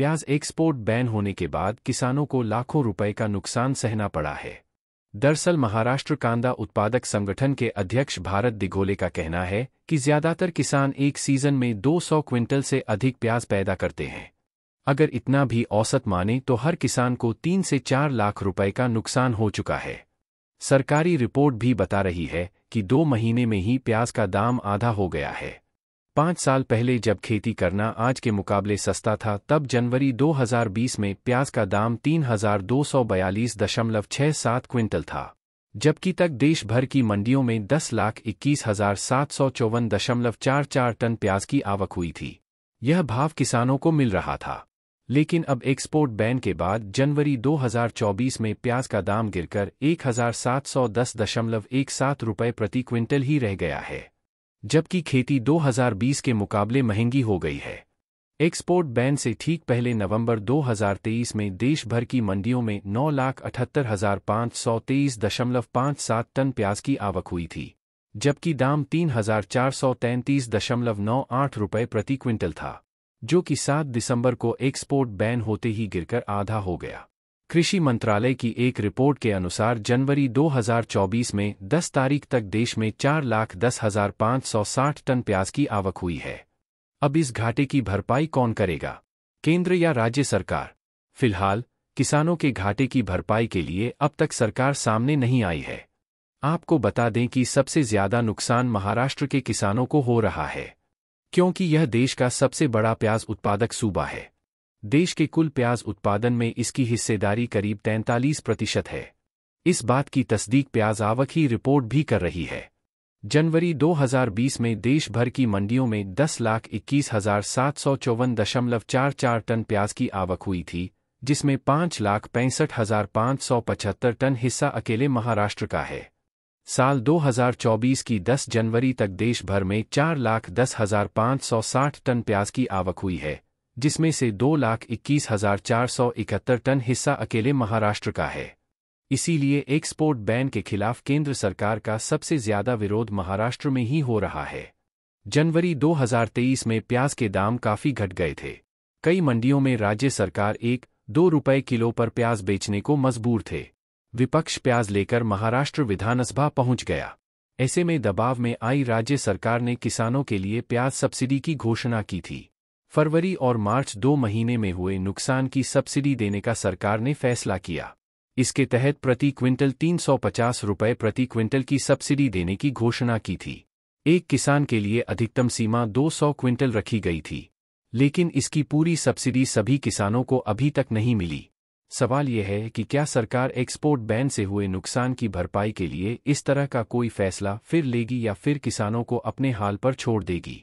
प्याज export ban होने के बाद किसानों को लाखों रुपए का नुकसान सहना पड़ा है दरअसल महाराष्ट्र कांदा उत्पादक संगठन के अध्यक्ष भारत दिघोले का कहना है कि ज्यादातर किसान एक सीजन में 200 क्विंटल से अधिक प्याज पैदा करते हैं अगर इतना भी औसत माने तो हर किसान को तीन से चार लाख रुपए का नुकसान हो चुका है सरकारी रिपोर्ट भी बता रही है कि दो महीने में ही प्याज का दाम आधा हो गया है पांच साल पहले जब खेती करना आज के मुकाबले सस्ता था तब जनवरी 2020 में प्याज का दाम तीन हजार दो सौ बयालीस दशमलव सात क्विंटल था जबकि तक देश भर की मंडियों में दस लाख इक्कीस हजार सात सौ चौवन दशमलव चार चार टन प्याज की आवक हुई थी यह भाव किसानों को मिल रहा था लेकिन अब एक्सपोर्ट बैन के बाद जनवरी 2024 में प्याज का दाम गिरकर एक हजार सात सौ दस दशमलव एक सात रुपये प्रति क्विंटल ही रह गया है जबकि खेती 2020 के मुकाबले महंगी हो गई है एक्सपोर्ट बैन से ठीक पहले नवंबर 2023 में देश भर की मंडियों में नौ लाख अठहत्तर हजार पाँच सौ तेईस दशमलव पाँच सात टन प्याज की आवक हुई थी जबकि दाम तीन हजार चार सौ तैंतीस दशमलव नौ आठ रुपये प्रति क्विंटल था जो कि 7 दिसंबर को एक्सपोर्ट बैन होते ही गिरकर आधा हो गया कृषि मंत्रालय की एक रिपोर्ट के अनुसार जनवरी 2024 में 10 तारीख तक देश में चार लाख दस हजार पाँच सौ साठ टन प्याज की आवक हुई है अब इस घाटे की भरपाई कौन करेगा केंद्र या राज्य सरकार फिलहाल किसानों के घाटे की भरपाई के लिए अब तक सरकार सामने नहीं आई है आपको बता दें कि सबसे ज्यादा नुकसान महाराष्ट्र के किसानों को हो रहा है क्योंकि यह देश का सबसे बड़ा प्याज उत्पादक सूबा है देश के कुल प्याज उत्पादन में इसकी हिस्सेदारी करीब तैंतालीस प्रतिशत है इस बात की तस्दीक प्याज आवक ही रिपोर्ट भी कर रही है जनवरी 2020 में देश भर की मंडियों में दस लाख इक्कीस हजार सात सौ चौवन दशमलव चार चार टन प्याज की आवक हुई थी जिसमें पाँच लाख पैंसठ हजार पाँच सौ पचहत्तर टन हिस्सा अकेले महाराष्ट्र का है साल 2024 की 10 जनवरी तक देश भर में चार लाख दस हजार पाँच सौ साठ टन प्याज की आवक हुई है जिसमें से दो लाख इक्कीस हजार चार सौ इकहत्तर टन हिस्सा अकेले महाराष्ट्र का है इसीलिए एक्सपोर्ट बैन के खिलाफ केंद्र सरकार का सबसे ज्यादा विरोध महाराष्ट्र में ही हो रहा है जनवरी 2023 में प्याज के दाम काफी घट गए थे कई मंडियों में राज्य सरकार एक दो रुपए किलो पर प्याज बेचने को मजबूर थे विपक्ष प्याज लेकर महाराष्ट्र विधानसभा पहुंच गया ऐसे में दबाव में आई राज्य सरकार ने किसानों के लिए प्याज सब्सिडी की घोषणा की थी फरवरी और मार्च दो महीने में हुए नुकसान की सब्सिडी देने का सरकार ने फैसला किया इसके तहत प्रति क्विंटल तीन रुपए प्रति क्विंटल की सब्सिडी देने की घोषणा की थी एक किसान के लिए अधिकतम सीमा 200 क्विंटल रखी गई थी लेकिन इसकी पूरी सब्सिडी सभी किसानों को अभी तक नहीं मिली सवाल यह है कि क्या सरकार एक्सपोर्ट बैन से हुए नुकसान की भरपाई के लिए इस तरह का कोई फैसला फिर लेगी या फिर किसानों को अपने हाल पर छोड़ देगी